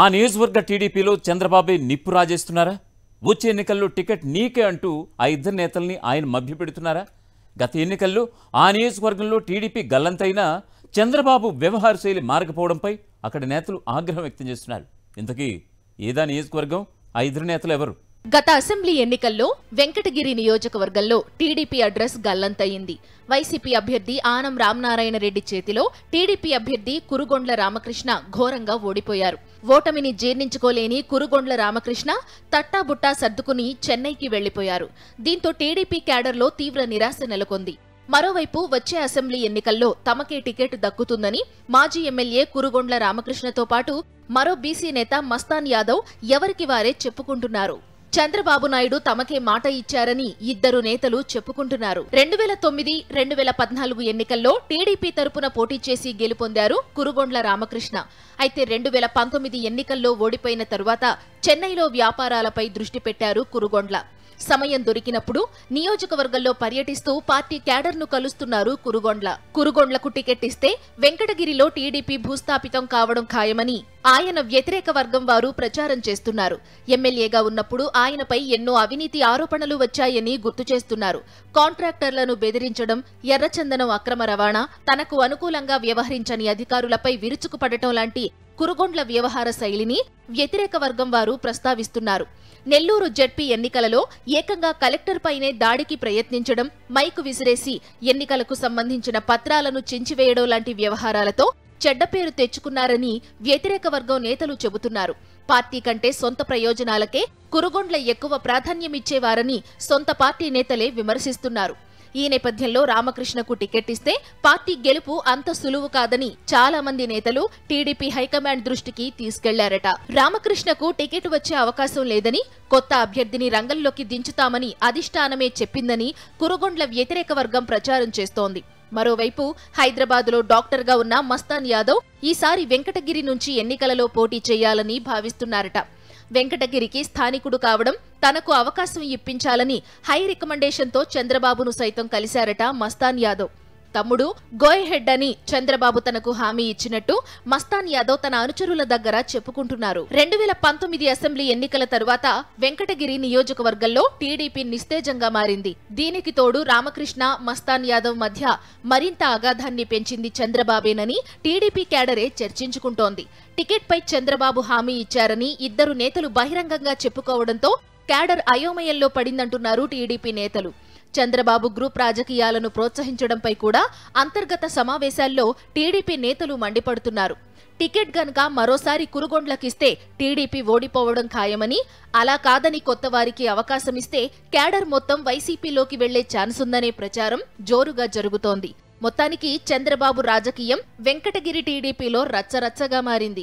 ఆ నియోజకవర్గ టీడీపీలో చంద్రబాబు నిప్పు రాజేస్తున్నారా వచ్చే ఎన్నికల్లో టికెట్ నీకే అంటూ ఆ ఇద్దరు నేతల్ని ఆయన మభ్యపెడుతున్నారా గత ఎన్నికల్లో ఆ నియోజకవర్గంలో టీడీపీ గల్లంతైనా చంద్రబాబు వ్యవహార శైలి మారకపోవడంపై అక్కడ నేతలు ఆగ్రహం వ్యక్తం చేస్తున్నారు ఇంతకీ ఏదా నియోజకవర్గం ఆ ఇద్దరు నేతలు ఎవరు గత అసెంబ్లీ ఎన్నికల్లో వెంకటగిరి నియోజకవర్గంలో టీడీపీ అడ్రస్ గల్లంతయింది వైసీపీ అభ్యర్థి ఆనం రామనారాయణ రెడ్డి చేతిలో టీడీపీ అభ్యర్థి కురుగొండ్ల రామకృష్ణ ఘోరంగా ఓడిపోయారు ఓటమిని జీర్ణించుకోలేని కురుగొండ్ల రామకృష్ణ తట్టాబుట్టా సర్దుకుని చెన్నైకి వెళ్లిపోయారు దీంతో టీడీపీ క్యాడర్లో తీవ్ర నిరాశ నెలకొంది మరోవైపు వచ్చే అసెంబ్లీ ఎన్నికల్లో తమకే టికెట్ దక్కుతుందని మాజీ ఎమ్మెల్యే కురుగొండ్ల రామకృష్ణతో పాటు మరో బీసీ నేత మస్తాన్ యాదవ్ ఎవరికి వారే చెప్పుకుంటున్నారు చంద్రబాబు నాయుడు తమకే మాట ఇచ్చారని ఇద్దరు నేతలు చెప్పుకుంటున్నారు రెండు వేల తొమ్మిది రెండు వేల పద్నాలుగు ఎన్నికల్లో టీడీపీ తరపున పోటీ చేసి గెలుపొందారు కురుగొండ్ల రామకృష్ణ అయితే రెండు వేల పంతొమ్మిది ఎన్నికల్లో ఓడిపోయిన తరువాత చెన్నైలో వ్యాపారాలపై దృష్టి పెట్టారు కురుగొండ్ల సమయం దొరికినప్పుడు నియోజకవర్గంలో పర్యటిస్తూ పార్టీ క్యాడర్ను కలుస్తున్నారు కురుగొండ్ల కురుగొండ్లకు టికెట్ ఇస్తే వెంకటగిరిలో టీడీపీ భూస్థాపితం కావడం ఖాయమని ఆయన వ్యతిరేక వర్గం వారు ప్రచారం చేస్తున్నారు ఎమ్మెల్యేగా ఉన్నప్పుడు ఆయనపై ఎన్నో అవినీతి ఆరోపణలు వచ్చాయని గుర్తు చేస్తున్నారు కాంట్రాక్టర్లను బెదిరించడం ఎర్రచందనం అక్రమ రవాణా తనకు అనుకూలంగా వ్యవహరించని అధికారులపై విరుచుకుపడటం లాంటి కురుగొండ్ల వ్యవహార శైలిని వ్యతిరేక వర్గం వారు ప్రస్తావిస్తున్నారు నెల్లూరు జడ్పీ ఎన్నికలలో ఏకంగా కలెక్టర్పైనే దాడికి ప్రయత్నించడం మైకు విసిరేసి ఎన్నికలకు సంబంధించిన పత్రాలను చించివేయడం లాంటి వ్యవహారాలతో చెడ్డ పేరు తెచ్చుకున్నారని వ్యతిరేక వర్గం నేతలు చెబుతున్నారు పార్టీ కంటే సొంత ప్రయోజనాలకే కురుగొండ్ల ఎక్కువ ప్రాధాన్యమిచ్చేవారని సొంత పార్టీ నేతలే విమర్శిస్తున్నారు ఈ నేపథ్యంలో రామకృష్ణకు టికెట్ ఇస్తే పార్టీ గెలుపు అంత సులువు కాదని చాలా మంది నేతలు టీడీపీ హైకమాండ్ దృష్టికి తీసుకెళ్లారట రామకృష్ణకు టికెట్ వచ్చే అవకాశం లేదని కొత్త అభ్యర్థిని రంగంలోకి దించుతామని అధిష్టానమే చెప్పిందని కురుగొండ్ల వ్యతిరేక వర్గం ప్రచారం చేస్తోంది మరోవైపు హైదరాబాద్లో డాక్టర్గా ఉన్న మస్తాన్ యాదవ్ ఈసారి వెంకటగిరి నుంచి ఎన్నికలలో పోటీ చేయాలని భావిస్తున్నారట వెంకటగిరికి స్థానికుడు కావడం తనకు అవకాశం ఇప్పించాలని హై రికమెండేషన్తో చంద్రబాబును సైతం కలిశారట మస్తాన్ యాదవ్ తమ్ముడు గోయ్ హెడ్ అని చంద్రబాబు తనకు హామీ ఇచ్చినట్టు మస్తాన్ యాదవ్ తన అనుచరుల దగ్గర చెప్పుకుంటున్నారు రెండు వేల పంతొమ్మిది అసెంబ్లీ ఎన్నికల తరువాత వెంకటగిరి నియోజకవర్గంలో టీడీపీ నిస్తేజంగా మారింది దీనికి తోడు రామకృష్ణ మస్తాన్ యాదవ్ మధ్య మరింత అగాధాన్ని పెంచింది చంద్రబాబేనని టీడీపీ క్యాడరే చర్చించుకుంటోంది టికెట్పై చంద్రబాబు హామీ ఇచ్చారని ఇద్దరు నేతలు బహిరంగంగా చెప్పుకోవడంతో క్యాడర్ అయోమయంలో పడిందంటున్నారు టీడీపీ నేతలు చంద్రబాబు గ్రూప్ రాజకీయాలను ప్రోత్సహించడంపై కూడా అంతర్గత సమావేశాల్లో టీడీపీ నేతలు మండిపడుతున్నారు టికెట్ గనుక మరోసారి కురుగొండ్లకిస్తే టీడీపీ ఓడిపోవడం ఖాయమని అలా కాదని కొత్త వారికి అవకాశమిస్తే క్యాడర్ మొత్తం వైసీపీలోకి వెళ్లే ఛాన్స్ ఉందనే ప్రచారం జోరుగా జరుగుతోంది మొత్తానికి చంద్రబాబు రాజకీయం వెంకటగిరి టీడీపీలో రచ్చరచ్చగా మారింది